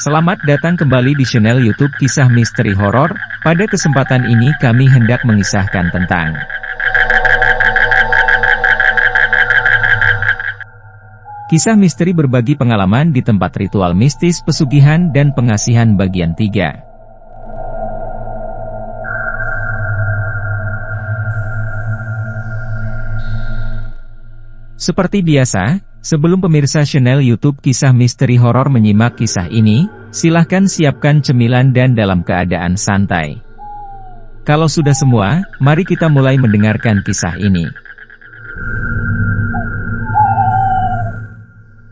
Selamat datang kembali di channel YouTube Kisah Misteri Horor. Pada kesempatan ini kami hendak mengisahkan tentang Kisah misteri berbagi pengalaman di tempat ritual mistis pesugihan dan pengasihan bagian 3. Seperti biasa, Sebelum pemirsa channel YouTube kisah misteri horor menyimak kisah ini, silahkan siapkan cemilan dan dalam keadaan santai. Kalau sudah semua, mari kita mulai mendengarkan kisah ini.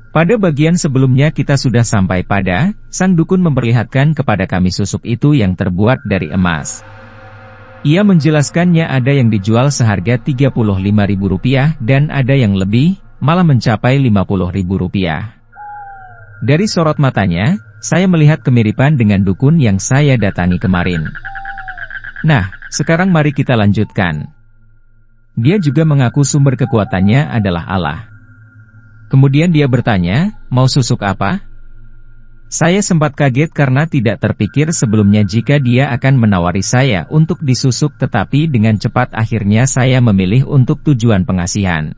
Pada bagian sebelumnya kita sudah sampai pada, sang dukun memperlihatkan kepada kami susuk itu yang terbuat dari emas. Ia menjelaskannya ada yang dijual seharga Rp35.000 dan ada yang lebih, malah mencapai Rp50.000. Dari sorot matanya, saya melihat kemiripan dengan dukun yang saya datangi kemarin. Nah, sekarang mari kita lanjutkan. Dia juga mengaku sumber kekuatannya adalah Allah. Kemudian dia bertanya, mau susuk apa? Saya sempat kaget karena tidak terpikir sebelumnya jika dia akan menawari saya untuk disusuk tetapi dengan cepat akhirnya saya memilih untuk tujuan pengasihan.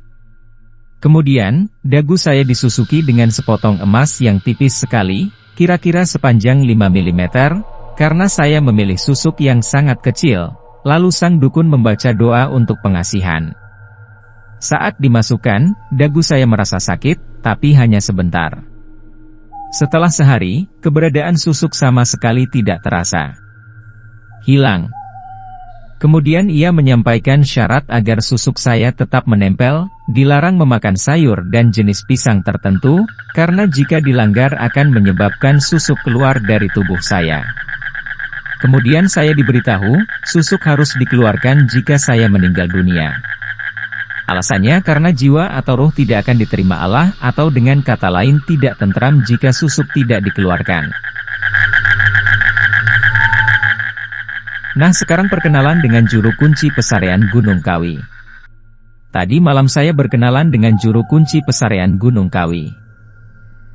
Kemudian, dagu saya disusuki dengan sepotong emas yang tipis sekali, kira-kira sepanjang 5 mm, karena saya memilih susuk yang sangat kecil, lalu sang dukun membaca doa untuk pengasihan. Saat dimasukkan, dagu saya merasa sakit, tapi hanya sebentar. Setelah sehari, keberadaan susuk sama sekali tidak terasa. Hilang. Kemudian ia menyampaikan syarat agar susuk saya tetap menempel, dilarang memakan sayur dan jenis pisang tertentu, karena jika dilanggar akan menyebabkan susuk keluar dari tubuh saya. Kemudian saya diberitahu, susuk harus dikeluarkan jika saya meninggal dunia. Alasannya karena jiwa atau ruh tidak akan diterima Allah, atau dengan kata lain tidak tentram jika susuk tidak dikeluarkan. Nah sekarang perkenalan dengan juru kunci pesarean Gunung Kawi. Tadi malam saya berkenalan dengan juru kunci pesarean Gunung Kawi.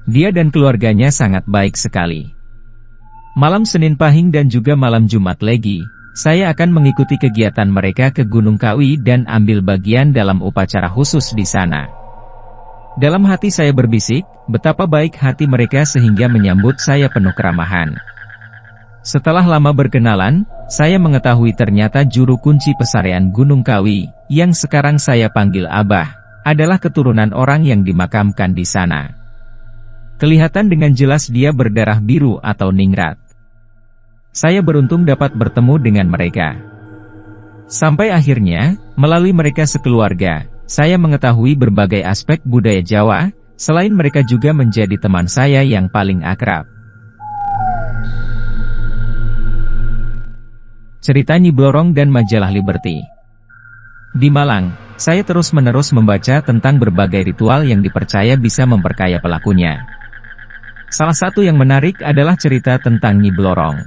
Dia dan keluarganya sangat baik sekali. Malam Senin Pahing dan juga malam Jumat Legi, saya akan mengikuti kegiatan mereka ke Gunung Kawi dan ambil bagian dalam upacara khusus di sana. Dalam hati saya berbisik, betapa baik hati mereka sehingga menyambut saya penuh keramahan. Setelah lama berkenalan, saya mengetahui ternyata juru kunci pesarean Gunung Kawi, yang sekarang saya panggil Abah, adalah keturunan orang yang dimakamkan di sana. Kelihatan dengan jelas dia berdarah biru atau ningrat. Saya beruntung dapat bertemu dengan mereka. Sampai akhirnya, melalui mereka sekeluarga, saya mengetahui berbagai aspek budaya Jawa, selain mereka juga menjadi teman saya yang paling akrab cerita Nyi Blorong dan majalah Liberty. Di Malang, saya terus-menerus membaca tentang berbagai ritual yang dipercaya bisa memperkaya pelakunya. Salah satu yang menarik adalah cerita tentang Nyi Blorong.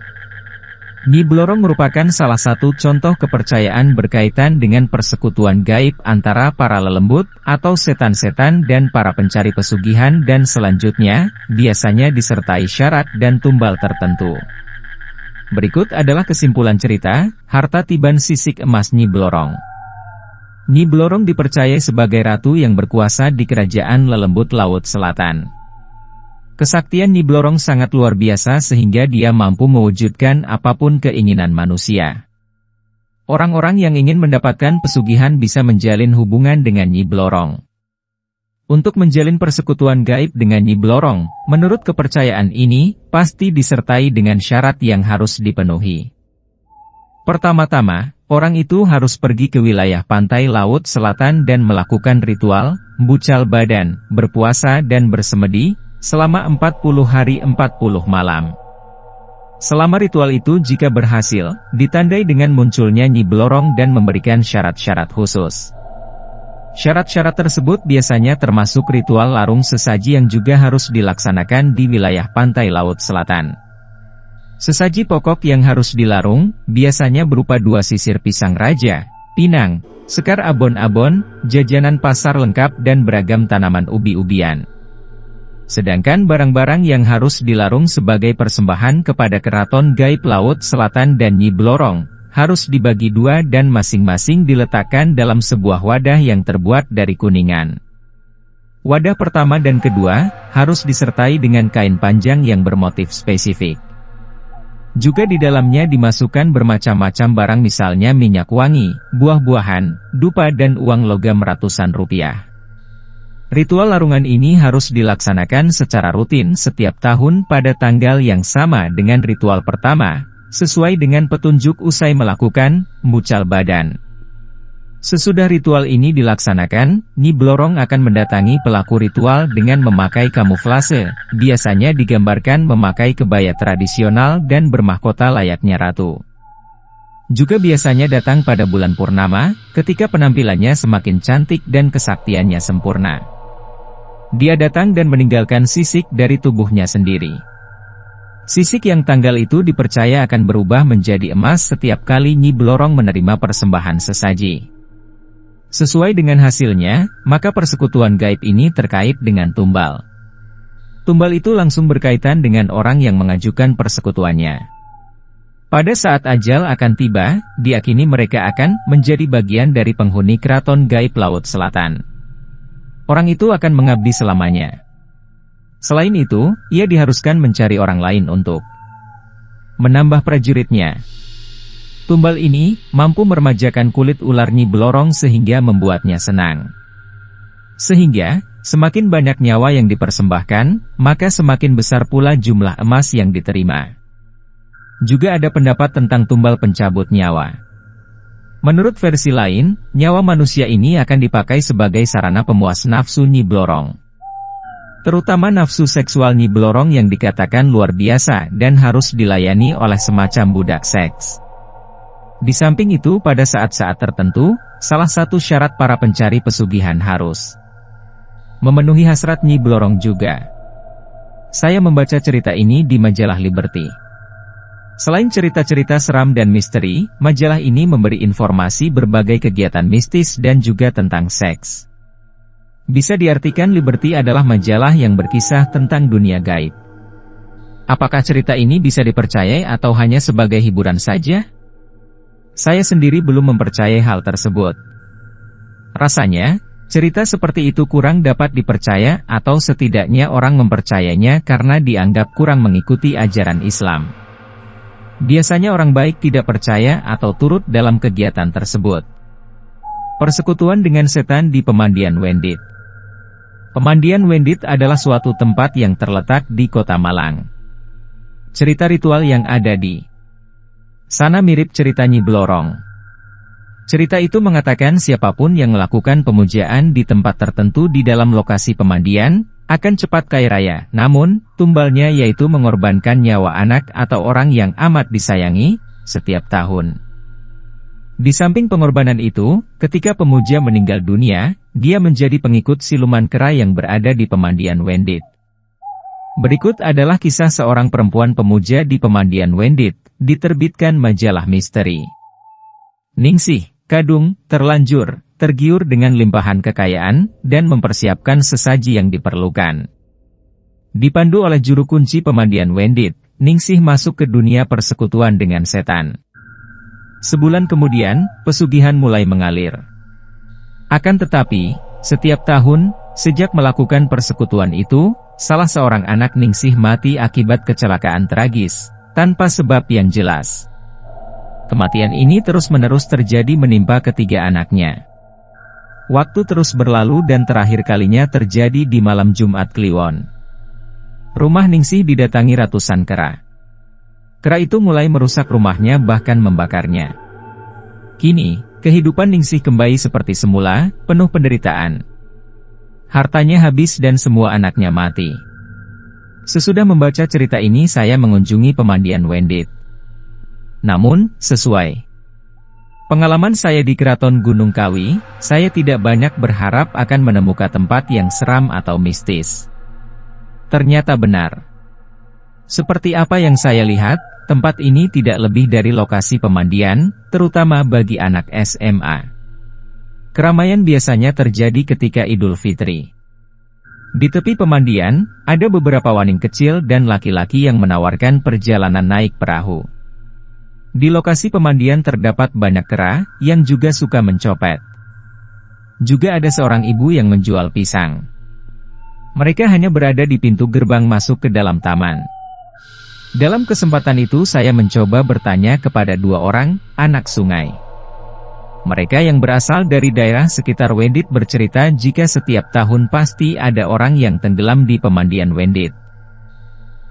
Nyi Blorong merupakan salah satu contoh kepercayaan berkaitan dengan persekutuan gaib antara para lelembut atau setan-setan dan para pencari pesugihan dan selanjutnya, biasanya disertai syarat dan tumbal tertentu. Berikut adalah kesimpulan cerita, harta tiban sisik emas Nyi Blorong. Nyi Blorong dipercaya sebagai ratu yang berkuasa di kerajaan lelembut laut selatan. Kesaktian Nyi Blorong sangat luar biasa sehingga dia mampu mewujudkan apapun keinginan manusia. Orang-orang yang ingin mendapatkan pesugihan bisa menjalin hubungan dengan Nyi Blorong untuk menjalin persekutuan gaib dengan Nyi Blorong, menurut kepercayaan ini, pasti disertai dengan syarat yang harus dipenuhi. Pertama-tama, orang itu harus pergi ke wilayah pantai laut selatan dan melakukan ritual, bucal badan, berpuasa dan bersemedi, selama 40 hari 40 malam. Selama ritual itu jika berhasil, ditandai dengan munculnya Nyi Blorong dan memberikan syarat-syarat khusus. Syarat-syarat tersebut biasanya termasuk ritual larung sesaji yang juga harus dilaksanakan di wilayah pantai laut selatan. Sesaji pokok yang harus dilarung, biasanya berupa dua sisir pisang raja, pinang, sekar abon-abon, jajanan pasar lengkap dan beragam tanaman ubi-ubian. Sedangkan barang-barang yang harus dilarung sebagai persembahan kepada keraton Gaib Laut Selatan dan Nyi Blorong, harus dibagi dua dan masing-masing diletakkan dalam sebuah wadah yang terbuat dari kuningan. Wadah pertama dan kedua, harus disertai dengan kain panjang yang bermotif spesifik. Juga di dalamnya dimasukkan bermacam-macam barang misalnya minyak wangi, buah-buahan, dupa dan uang logam ratusan rupiah. Ritual larungan ini harus dilaksanakan secara rutin setiap tahun pada tanggal yang sama dengan ritual pertama, sesuai dengan petunjuk usai melakukan mucal badan. Sesudah ritual ini dilaksanakan, Blorong akan mendatangi pelaku ritual dengan memakai kamuflase, biasanya digambarkan memakai kebaya tradisional dan bermahkota layaknya ratu. Juga biasanya datang pada bulan purnama, ketika penampilannya semakin cantik dan kesaktiannya sempurna. Dia datang dan meninggalkan sisik dari tubuhnya sendiri. Sisik yang tanggal itu dipercaya akan berubah menjadi emas setiap kali Nyi Blorong menerima persembahan sesaji. Sesuai dengan hasilnya, maka persekutuan gaib ini terkait dengan tumbal. Tumbal itu langsung berkaitan dengan orang yang mengajukan persekutuannya. Pada saat ajal akan tiba, diakini mereka akan menjadi bagian dari penghuni keraton gaib Laut Selatan. Orang itu akan mengabdi selamanya. Selain itu, ia diharuskan mencari orang lain untuk menambah prajuritnya. Tumbal ini mampu meremajakan kulit ular Nyi Blorong sehingga membuatnya senang. Sehingga, semakin banyak nyawa yang dipersembahkan, maka semakin besar pula jumlah emas yang diterima. Juga ada pendapat tentang tumbal pencabut nyawa. Menurut versi lain, nyawa manusia ini akan dipakai sebagai sarana pemuas nafsu Nyi Blorong. Terutama nafsu seksual Nyi Blorong yang dikatakan luar biasa dan harus dilayani oleh semacam budak seks. Di samping itu pada saat-saat tertentu, salah satu syarat para pencari pesugihan harus memenuhi hasrat Nyi Blorong juga. Saya membaca cerita ini di majalah Liberty. Selain cerita-cerita seram dan misteri, majalah ini memberi informasi berbagai kegiatan mistis dan juga tentang seks. Bisa diartikan Liberty adalah majalah yang berkisah tentang dunia gaib. Apakah cerita ini bisa dipercayai atau hanya sebagai hiburan saja? Saya sendiri belum mempercayai hal tersebut. Rasanya, cerita seperti itu kurang dapat dipercaya atau setidaknya orang mempercayainya karena dianggap kurang mengikuti ajaran Islam. Biasanya orang baik tidak percaya atau turut dalam kegiatan tersebut. Persekutuan dengan setan di pemandian Wendit Pemandian Wendit adalah suatu tempat yang terletak di kota Malang. Cerita ritual yang ada di sana mirip cerita Nyi Blorong. Cerita itu mengatakan siapapun yang melakukan pemujaan di tempat tertentu di dalam lokasi pemandian, akan cepat kaya raya. Namun, tumbalnya yaitu mengorbankan nyawa anak atau orang yang amat disayangi, setiap tahun. Di samping pengorbanan itu, ketika pemuja meninggal dunia, dia menjadi pengikut siluman kera yang berada di pemandian Wendit. Berikut adalah kisah seorang perempuan pemuja di pemandian Wendit, diterbitkan majalah misteri. Ningsih, kadung, terlanjur, tergiur dengan limpahan kekayaan, dan mempersiapkan sesaji yang diperlukan. Dipandu oleh juru kunci pemandian Wendit, Ningsih masuk ke dunia persekutuan dengan setan. Sebulan kemudian, pesugihan mulai mengalir. Akan tetapi, setiap tahun, sejak melakukan persekutuan itu, salah seorang anak Ningsih mati akibat kecelakaan tragis, tanpa sebab yang jelas. Kematian ini terus-menerus terjadi menimpa ketiga anaknya. Waktu terus berlalu dan terakhir kalinya terjadi di malam Jumat Kliwon. Rumah Ningsih didatangi ratusan kera. Kera itu mulai merusak rumahnya bahkan membakarnya. Kini, Kehidupan Ningsih kembali seperti semula, penuh penderitaan. Hartanya habis dan semua anaknya mati. Sesudah membaca cerita ini saya mengunjungi pemandian Wendit. Namun, sesuai Pengalaman saya di Keraton Gunung Kawi, saya tidak banyak berharap akan menemukan tempat yang seram atau mistis. Ternyata benar. Seperti apa yang saya lihat, Tempat ini tidak lebih dari lokasi pemandian, terutama bagi anak SMA. Keramaian biasanya terjadi ketika Idul Fitri. Di tepi pemandian, ada beberapa waning kecil dan laki-laki yang menawarkan perjalanan naik perahu. Di lokasi pemandian terdapat banyak kera yang juga suka mencopet. Juga ada seorang ibu yang menjual pisang. Mereka hanya berada di pintu gerbang masuk ke dalam taman. Dalam kesempatan itu saya mencoba bertanya kepada dua orang, anak sungai. Mereka yang berasal dari daerah sekitar Wendit bercerita jika setiap tahun pasti ada orang yang tenggelam di pemandian Wendit.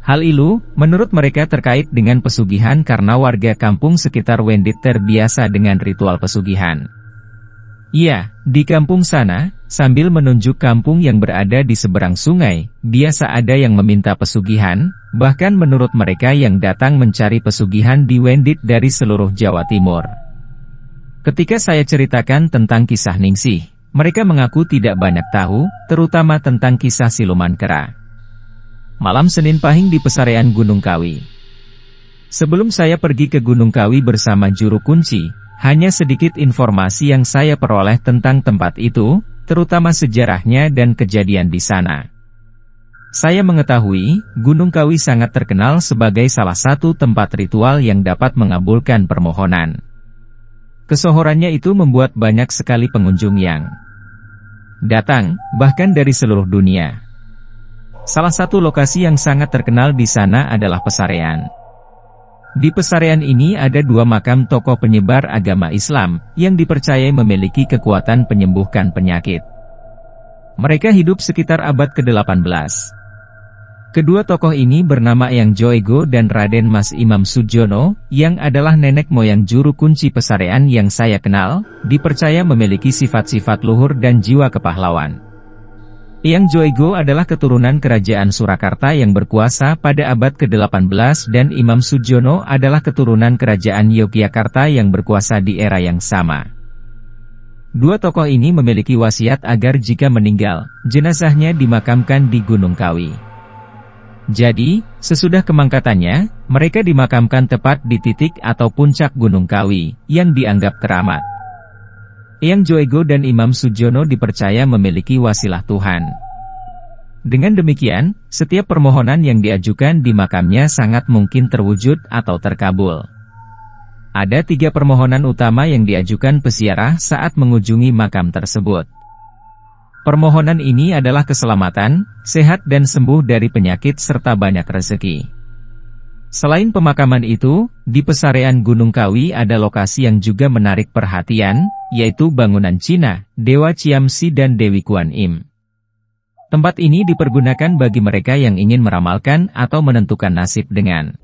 Hal itu, menurut mereka terkait dengan pesugihan karena warga kampung sekitar Wendit terbiasa dengan ritual pesugihan. Iya, di kampung sana, sambil menunjuk kampung yang berada di seberang sungai, biasa ada yang meminta pesugihan, bahkan menurut mereka yang datang mencari pesugihan di Wendit dari seluruh Jawa Timur. Ketika saya ceritakan tentang kisah Ningsih, mereka mengaku tidak banyak tahu, terutama tentang kisah siluman kera. Malam Senin Pahing di pesarean Gunung Kawi. Sebelum saya pergi ke Gunung Kawi bersama juru kunci, hanya sedikit informasi yang saya peroleh tentang tempat itu, terutama sejarahnya dan kejadian di sana. Saya mengetahui, Gunung Kawi sangat terkenal sebagai salah satu tempat ritual yang dapat mengabulkan permohonan. Kesohorannya itu membuat banyak sekali pengunjung yang datang, bahkan dari seluruh dunia. Salah satu lokasi yang sangat terkenal di sana adalah Pesarean. Di pesarean ini ada dua makam tokoh penyebar agama Islam, yang dipercaya memiliki kekuatan penyembuhkan penyakit. Mereka hidup sekitar abad ke-18. Kedua tokoh ini bernama Yang Joego dan Raden Mas Imam Sujono, yang adalah nenek moyang juru kunci pesarean yang saya kenal, dipercaya memiliki sifat-sifat luhur dan jiwa kepahlawan. Yang Joego adalah keturunan Kerajaan Surakarta yang berkuasa pada abad ke-18 dan Imam Sujono adalah keturunan Kerajaan Yogyakarta yang berkuasa di era yang sama. Dua tokoh ini memiliki wasiat agar jika meninggal, jenazahnya dimakamkan di Gunung Kawi. Jadi, sesudah kemangkatannya, mereka dimakamkan tepat di titik atau puncak Gunung Kawi, yang dianggap keramat. Yang Joego dan Imam Sujono dipercaya memiliki wasilah Tuhan. Dengan demikian, setiap permohonan yang diajukan di makamnya sangat mungkin terwujud atau terkabul. Ada tiga permohonan utama yang diajukan pesiarah saat mengunjungi makam tersebut. Permohonan ini adalah keselamatan, sehat dan sembuh dari penyakit serta banyak rezeki. Selain pemakaman itu, di pesarean Gunung Kawi ada lokasi yang juga menarik perhatian, yaitu bangunan Cina, Dewa Ciamsi dan Dewi Kuan Im. Tempat ini dipergunakan bagi mereka yang ingin meramalkan atau menentukan nasib dengan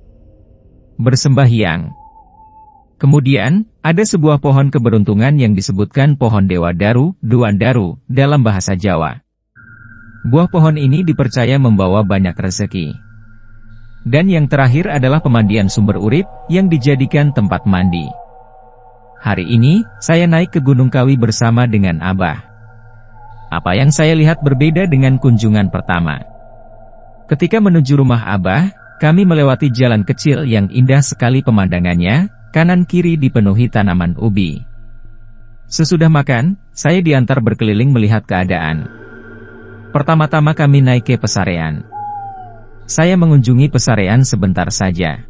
bersembahyang. Kemudian, ada sebuah pohon keberuntungan yang disebutkan pohon Dewa Daru, Duan Daru, dalam bahasa Jawa. Buah pohon ini dipercaya membawa banyak rezeki. Dan yang terakhir adalah pemandian sumber urip, yang dijadikan tempat mandi. Hari ini, saya naik ke Gunung Kawi bersama dengan Abah. Apa yang saya lihat berbeda dengan kunjungan pertama. Ketika menuju rumah Abah, kami melewati jalan kecil yang indah sekali pemandangannya, kanan-kiri dipenuhi tanaman ubi. Sesudah makan, saya diantar berkeliling melihat keadaan. Pertama-tama kami naik ke pesarean. Saya mengunjungi pesarean sebentar saja.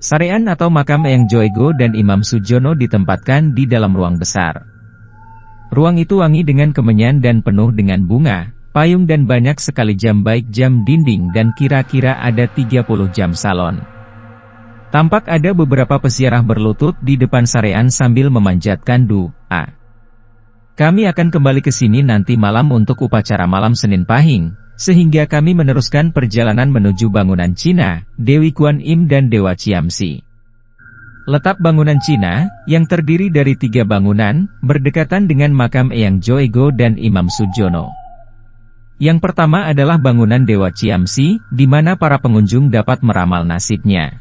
Sarean atau makam Eyang Joego dan Imam Sujono ditempatkan di dalam ruang besar. Ruang itu wangi dengan kemenyan dan penuh dengan bunga, payung dan banyak sekali jam baik jam dinding dan kira-kira ada 30 jam salon. Tampak ada beberapa pesiarah berlutut di depan sarean sambil memanjatkan doa. Ah, kami akan kembali ke sini nanti malam untuk upacara malam Senin Pahing, sehingga kami meneruskan perjalanan menuju bangunan Cina, Dewi Kuan Im dan Dewa Ciamsi. Letak bangunan Cina, yang terdiri dari tiga bangunan, berdekatan dengan makam Eyang Joego dan Imam Sujono. Yang pertama adalah bangunan Dewa Ciamsi, di mana para pengunjung dapat meramal nasibnya.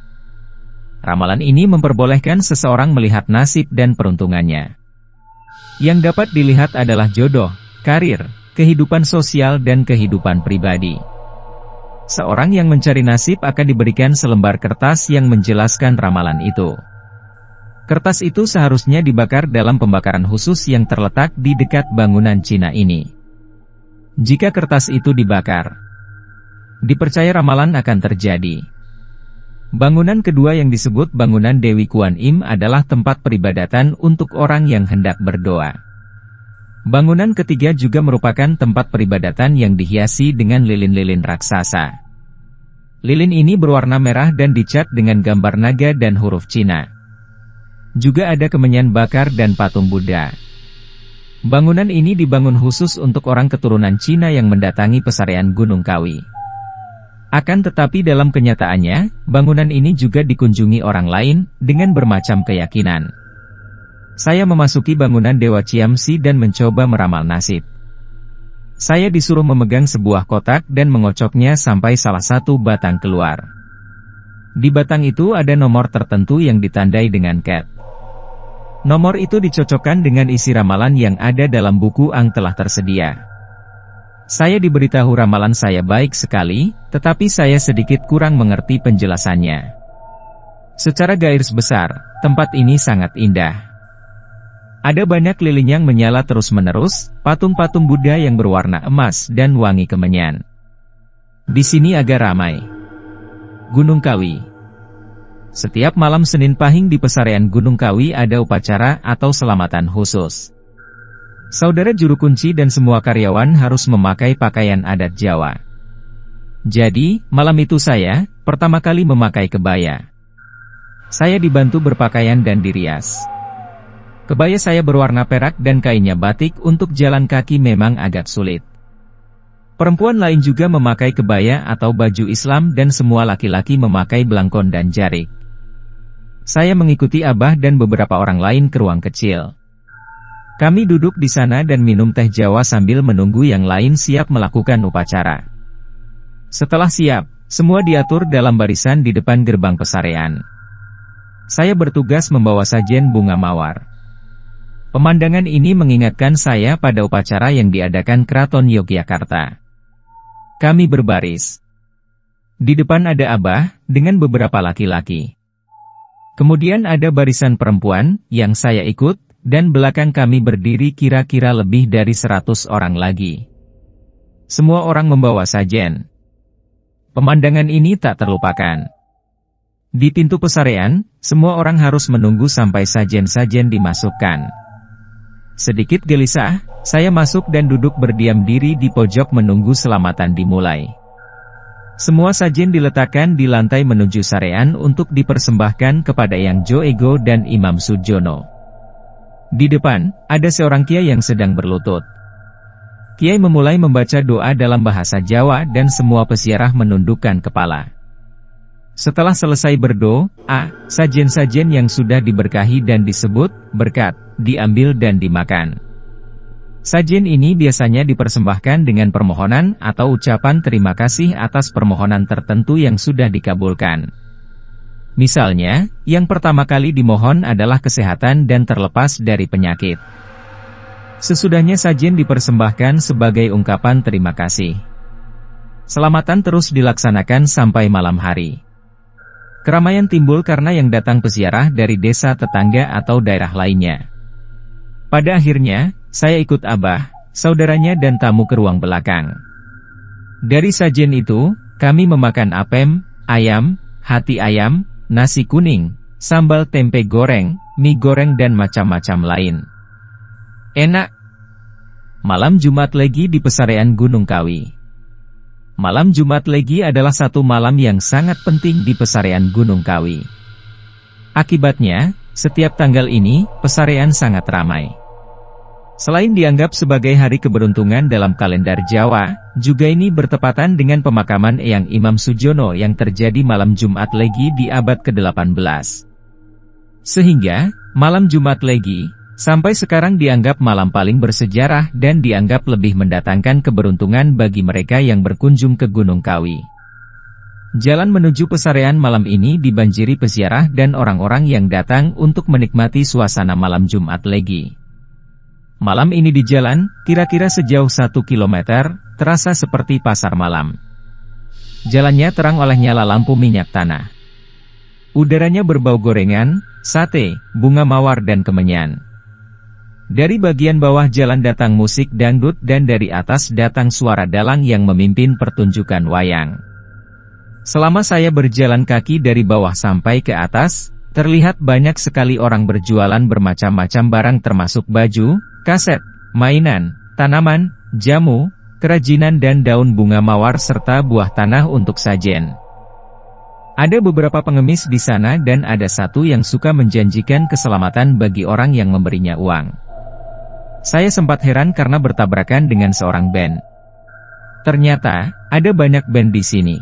Ramalan ini memperbolehkan seseorang melihat nasib dan peruntungannya. Yang dapat dilihat adalah jodoh, karir, kehidupan sosial dan kehidupan pribadi. Seorang yang mencari nasib akan diberikan selembar kertas yang menjelaskan ramalan itu. Kertas itu seharusnya dibakar dalam pembakaran khusus yang terletak di dekat bangunan Cina ini. Jika kertas itu dibakar, dipercaya ramalan akan terjadi. Bangunan kedua yang disebut bangunan Dewi Kuan Im adalah tempat peribadatan untuk orang yang hendak berdoa. Bangunan ketiga juga merupakan tempat peribadatan yang dihiasi dengan lilin-lilin raksasa. Lilin ini berwarna merah dan dicat dengan gambar naga dan huruf Cina. Juga ada kemenyan bakar dan patung Buddha. Bangunan ini dibangun khusus untuk orang keturunan Cina yang mendatangi pesarean Gunung Kawi. Akan tetapi dalam kenyataannya, bangunan ini juga dikunjungi orang lain, dengan bermacam keyakinan. Saya memasuki bangunan Dewa Ciamsi dan mencoba meramal nasib. Saya disuruh memegang sebuah kotak dan mengocoknya sampai salah satu batang keluar. Di batang itu ada nomor tertentu yang ditandai dengan cat. Nomor itu dicocokkan dengan isi ramalan yang ada dalam buku ang telah tersedia. Saya diberitahu ramalan saya baik sekali, tetapi saya sedikit kurang mengerti penjelasannya. Secara garis besar, tempat ini sangat indah. Ada banyak lilin yang menyala terus-menerus, patung-patung Buddha yang berwarna emas dan wangi kemenyan. Di sini agak ramai. Gunung Kawi Setiap malam Senin Pahing di pesarean Gunung Kawi ada upacara atau selamatan khusus. Saudara juru kunci dan semua karyawan harus memakai pakaian adat Jawa. Jadi, malam itu saya, pertama kali memakai kebaya. Saya dibantu berpakaian dan dirias. Kebaya saya berwarna perak dan kainnya batik untuk jalan kaki memang agak sulit. Perempuan lain juga memakai kebaya atau baju Islam dan semua laki-laki memakai belangkon dan jari. Saya mengikuti Abah dan beberapa orang lain ke ruang kecil. Kami duduk di sana dan minum teh Jawa sambil menunggu yang lain siap melakukan upacara. Setelah siap, semua diatur dalam barisan di depan gerbang pesarean. Saya bertugas membawa sajen bunga mawar. Pemandangan ini mengingatkan saya pada upacara yang diadakan Keraton Yogyakarta. Kami berbaris. Di depan ada Abah, dengan beberapa laki-laki. Kemudian ada barisan perempuan, yang saya ikut, dan belakang kami berdiri kira-kira lebih dari 100 orang lagi. Semua orang membawa sajen. Pemandangan ini tak terlupakan. Di pintu pesarean, semua orang harus menunggu sampai sajen-sajen dimasukkan. Sedikit gelisah, saya masuk dan duduk berdiam diri di pojok menunggu selamatan dimulai. Semua sajen diletakkan di lantai menuju sarean untuk dipersembahkan kepada Yang Jo Ego dan Imam Sujono. Di depan, ada seorang kiai yang sedang berlutut. Kiai memulai membaca doa dalam bahasa Jawa dan semua pesiarah menundukkan kepala. Setelah selesai berdoa, sajen-sajen yang sudah diberkahi dan disebut, berkat, diambil dan dimakan. Sajin ini biasanya dipersembahkan dengan permohonan atau ucapan terima kasih atas permohonan tertentu yang sudah dikabulkan. Misalnya, yang pertama kali dimohon adalah kesehatan dan terlepas dari penyakit. Sesudahnya sajin dipersembahkan sebagai ungkapan terima kasih. Selamatan terus dilaksanakan sampai malam hari. Keramaian timbul karena yang datang peziarah dari desa tetangga atau daerah lainnya. Pada akhirnya, saya ikut Abah, saudaranya dan tamu ke ruang belakang. Dari sajen itu, kami memakan apem, ayam, hati ayam, nasi kuning, sambal tempe goreng, mie goreng dan macam-macam lain. Enak. Malam Jumat Legi di Pesarean Gunung Kawi. Malam Jumat Legi adalah satu malam yang sangat penting di Pesarean Gunung Kawi. Akibatnya, setiap tanggal ini, pesarean sangat ramai. Selain dianggap sebagai hari keberuntungan dalam kalender Jawa, juga ini bertepatan dengan pemakaman Eyang Imam Sujono yang terjadi malam Jumat Legi di abad ke-18. Sehingga, malam Jumat Legi, sampai sekarang dianggap malam paling bersejarah dan dianggap lebih mendatangkan keberuntungan bagi mereka yang berkunjung ke Gunung Kawi. Jalan menuju pesarean malam ini dibanjiri peziarah dan orang-orang yang datang untuk menikmati suasana malam Jumat Legi. Malam ini di jalan, kira-kira sejauh 1 km, terasa seperti pasar malam. Jalannya terang oleh nyala lampu minyak tanah. Udaranya berbau gorengan, sate, bunga mawar dan kemenyan. Dari bagian bawah jalan datang musik dangdut dan dari atas datang suara dalang yang memimpin pertunjukan wayang. Selama saya berjalan kaki dari bawah sampai ke atas, terlihat banyak sekali orang berjualan bermacam-macam barang termasuk baju, kaset, mainan, tanaman, jamu, kerajinan dan daun bunga mawar serta buah tanah untuk sajen. Ada beberapa pengemis di sana dan ada satu yang suka menjanjikan keselamatan bagi orang yang memberinya uang. Saya sempat heran karena bertabrakan dengan seorang band. Ternyata, ada banyak band di sini.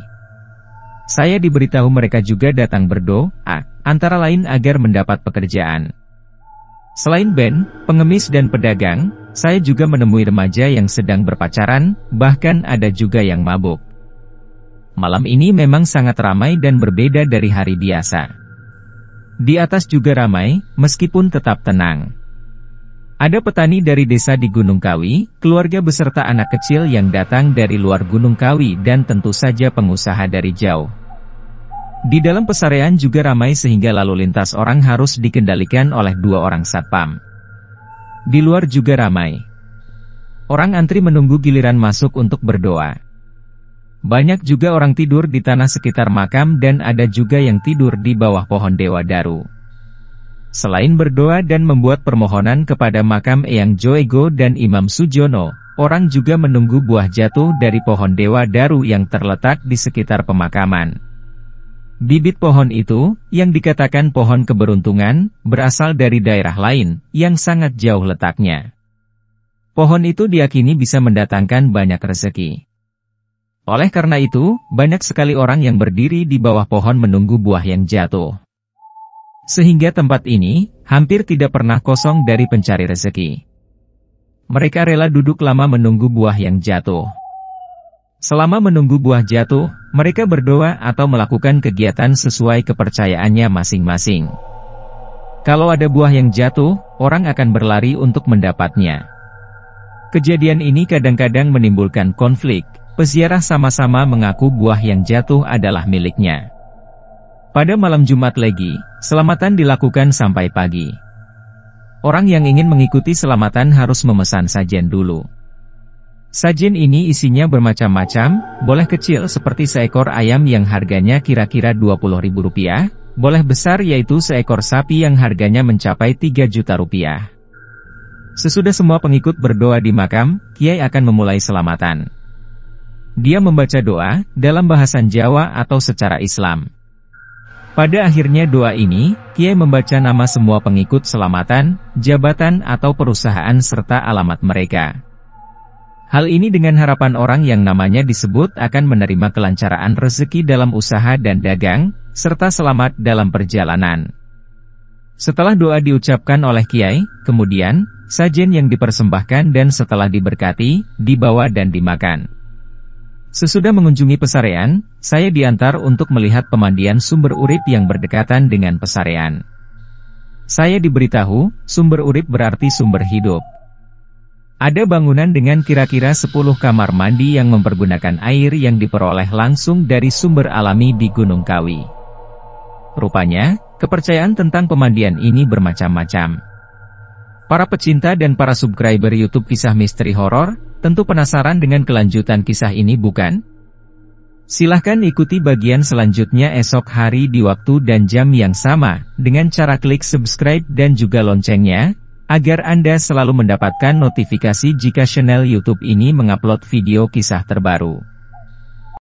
Saya diberitahu mereka juga datang berdoa, ah, antara lain agar mendapat pekerjaan. Selain band, pengemis dan pedagang, saya juga menemui remaja yang sedang berpacaran, bahkan ada juga yang mabuk. Malam ini memang sangat ramai dan berbeda dari hari biasa. Di atas juga ramai, meskipun tetap tenang. Ada petani dari desa di Gunung Kawi, keluarga beserta anak kecil yang datang dari luar Gunung Kawi dan tentu saja pengusaha dari jauh. Di dalam pesarean juga ramai sehingga lalu lintas orang harus dikendalikan oleh dua orang satpam. Di luar juga ramai. Orang antri menunggu giliran masuk untuk berdoa. Banyak juga orang tidur di tanah sekitar makam dan ada juga yang tidur di bawah pohon dewa daru. Selain berdoa dan membuat permohonan kepada makam Eyang Joego dan Imam Sujono, orang juga menunggu buah jatuh dari pohon dewa daru yang terletak di sekitar pemakaman. Bibit pohon itu, yang dikatakan pohon keberuntungan, berasal dari daerah lain, yang sangat jauh letaknya. Pohon itu diakini bisa mendatangkan banyak rezeki. Oleh karena itu, banyak sekali orang yang berdiri di bawah pohon menunggu buah yang jatuh. Sehingga tempat ini, hampir tidak pernah kosong dari pencari rezeki. Mereka rela duduk lama menunggu buah yang jatuh. Selama menunggu buah jatuh, mereka berdoa atau melakukan kegiatan sesuai kepercayaannya masing-masing. Kalau ada buah yang jatuh, orang akan berlari untuk mendapatnya. Kejadian ini kadang-kadang menimbulkan konflik, peziarah sama-sama mengaku buah yang jatuh adalah miliknya. Pada malam Jumat Legi, selamatan dilakukan sampai pagi. Orang yang ingin mengikuti selamatan harus memesan sajian dulu. Sajin ini isinya bermacam-macam, boleh kecil seperti seekor ayam yang harganya kira-kira Rp20.000, boleh besar yaitu seekor sapi yang harganya mencapai 3 juta rupiah. Sesudah semua pengikut berdoa di makam, Kiai akan memulai selamatan. Dia membaca doa, dalam bahasan Jawa atau secara Islam. Pada akhirnya doa ini, Kiai membaca nama semua pengikut selamatan, jabatan atau perusahaan serta alamat mereka. Hal ini dengan harapan orang yang namanya disebut akan menerima kelancaran rezeki dalam usaha dan dagang, serta selamat dalam perjalanan. Setelah doa diucapkan oleh Kiai, kemudian, sajen yang dipersembahkan dan setelah diberkati, dibawa dan dimakan. Sesudah mengunjungi pesarean, saya diantar untuk melihat pemandian sumber urip yang berdekatan dengan pesarean. Saya diberitahu, sumber urip berarti sumber hidup. Ada bangunan dengan kira-kira 10 kamar mandi yang mempergunakan air yang diperoleh langsung dari sumber alami di Gunung Kawi. Rupanya, kepercayaan tentang pemandian ini bermacam-macam. Para pecinta dan para subscriber YouTube kisah misteri horor, tentu penasaran dengan kelanjutan kisah ini bukan? Silahkan ikuti bagian selanjutnya esok hari di waktu dan jam yang sama, dengan cara klik subscribe dan juga loncengnya, agar Anda selalu mendapatkan notifikasi jika channel YouTube ini mengupload video kisah terbaru.